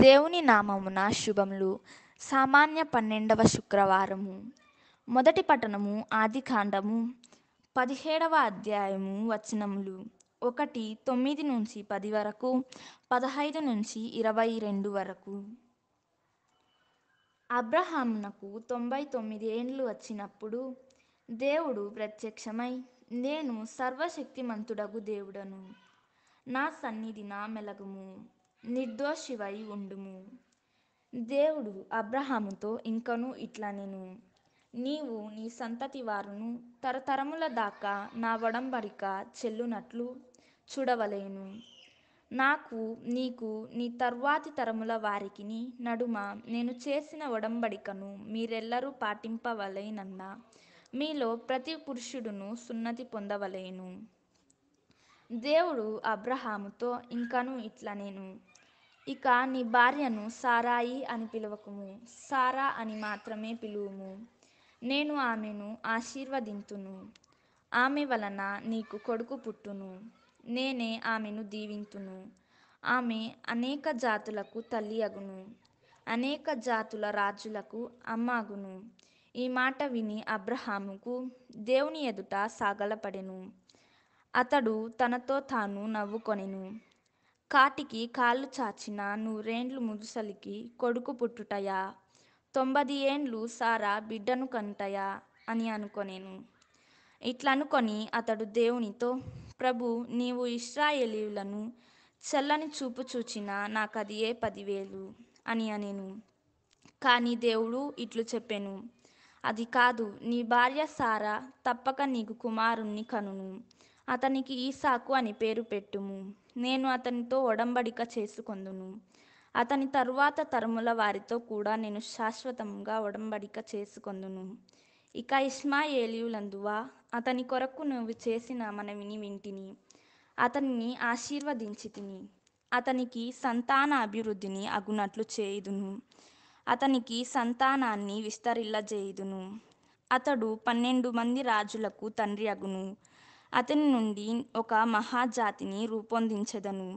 దేవుని నామమున శుభములు సామాన్య పన్నెండవ శుక్రవారము మొదటి పట్టణము ఆదికాండము పదిహేడవ అధ్యాయము వచనములు ఒకటి తొమ్మిది నుంచి పది వరకు పదహైదు నుంచి ఇరవై రెండు వరకు అబ్రహామునకు తొంభై తొమ్మిది ఏండ్లు వచ్చినప్పుడు దేవుడు ప్రత్యక్షమై నేను సర్వశక్తిమంతుడగు దేవుడను నా సన్నిధిన మెలగుము నిర్దోషివై ఉండుము దేవుడు అబ్రహాముతో ఇంకను ఇట్లనెను నేను నీవు నీ సంతతి వారును తరతరముల దాకా నా వడంబరిక చెల్లునట్లు చూడవలేను నాకు నీకు నీ తర్వాతి తరముల వారికి నడుమ నేను చేసిన ఒడంబడికను మీరెల్లరూ పాటింపవలేనన్న మీలో ప్రతి పురుషుడును సున్నతి పొందవలేను దేవుడు అబ్రహాముతో ఇంకను ఇట్లా నేను ఇక నీ భార్యను సారాయి అని పిలవకుము సారా అని మాత్రమే పిలువుము నేను ఆమెను ఆశీర్వదింతును ఆమె వలన నీకు కొడుకు పుట్టును నేనే ఆమెను దీవింతును ఆమె అనేక జాతులకు తల్లి అగును అనేక జాతుల రాజులకు అమ్మాగును ఈ మాట విని అబ్రహాముకు దేవుని ఎదుట సాగలపడెను అతడు తనతో తాను నవ్వుకొనెను కాటికి కాళ్ళు చాచిన నూరేండ్లు ముదుసలికి కొడుకు పుట్టుటయా తొంభది ఏండ్లు సారా బిడ్డను కంటయా అని అనుకొనేను ఇట్లనుకొని అతడు దేవునితో ప్రభు నీవు ఇస్రాయేలీవులను చల్లని చూపు చూచిన నాకు అది ఏ పదివేలు అని అనేను కానీ దేవుడు ఇట్లు చెప్పాను అది కాదు నీ భార్య సారా తప్పక నీకు కుమారుణ్ణి కనును అతనికి ఈసాకు అని పేరు పెట్టుము నేను అతనితో ఒడంబడిక చేసుకొందును అతని తరువాత తరముల వారితో కూడా నేను శాశ్వతంగా ఒడంబడిక చేసుకొందును ఇక ఏలియులందువా అతని కొరకు నువ్వు చేసిన మనవిని వింటిని అతనిని ఆశీర్వదించి తిని అతనికి సంతాన అభివృద్ధిని అగునట్లు చేయుదును అతనికి సంతానాన్ని విస్తరిల్లజేయుదును అతడు పన్నెండు మంది రాజులకు తండ్రి అగును అతని నుండి ఒక మహాజాతిని రూపొందించెదను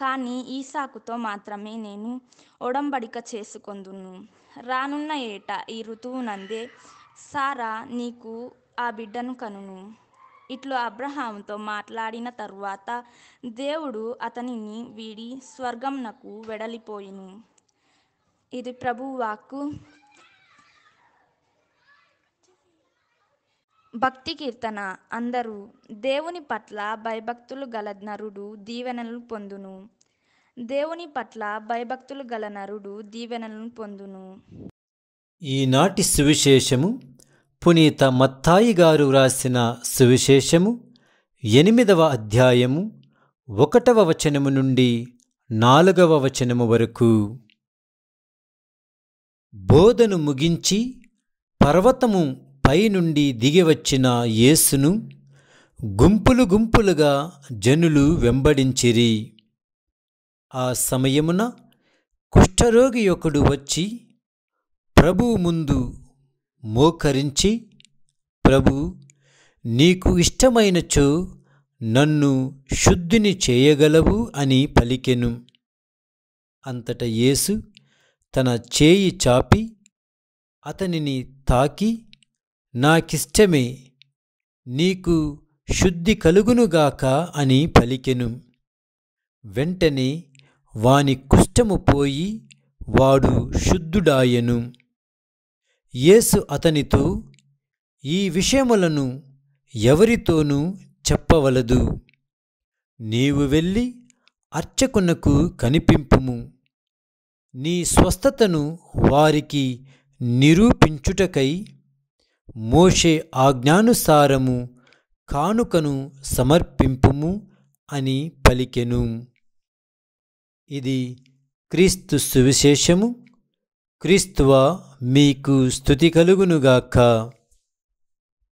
కానీ ఈసాకుతో మాత్రమే నేను ఒడంబడిక చేసుకొందును రానున్న ఏట ఈ ఋతువునందే సారా నీకు ఆ బిడ్డను కనును ఇట్లు అబ్రహాముతో మాట్లాడిన తరువాత దేవుడు అతనిని వీడి స్వర్గంనకు వెడలిపోయిను ఇది ప్రభువాకు భక్తి కీర్తన అందరూ దేవుని పట్ల భయభక్తులు గల నరుడు దీవెనలను పొందును దేవుని పట్ల భయభక్తులు గల నరుడు దీవెనలను పొందును ఈనాటి సువిశేషము పునీత మత్తాయి గారు వ్రాసిన సువిశేషము ఎనిమిదవ అధ్యాయము ఒకటవ వచనము నుండి నాలుగవ వచనము వరకు బోధను ముగించి పర్వతము పైనుండి దిగివచ్చిన యేసును గుంపులు గుంపులుగా జనులు వెంబడించిరి ఆ సమయమున కుష్ఠరోగి ఒకడు వచ్చి ప్రభువు ముందు మోకరించి ప్రభు నీకు ఇష్టమైనచో నన్ను శుద్ధిని చేయగలవు అని పలికెను అంతట యేసు తన చేయి చాపి అతనిని తాకి నాకిష్టమే నీకు శుద్ధి కలుగునుగాక అని పలికెను వెంటనే వాని కుష్టము పోయి వాడు శుద్ధుడాయెను యేసు అతనితో ఈ విషయములను ఎవరితోనూ చెప్పవలదు నీవు వెళ్ళి అర్చకునకు కనిపింపుము నీ స్వస్థతను వారికి నిరూపించుటకై మోషే ఆజ్ఞానుసారము కానుకను సమర్పింపుము అని పలికెను ఇది క్రీస్తు సువిశేషము క్రీస్తువా మీకు స్థుతి కలుగునుగాక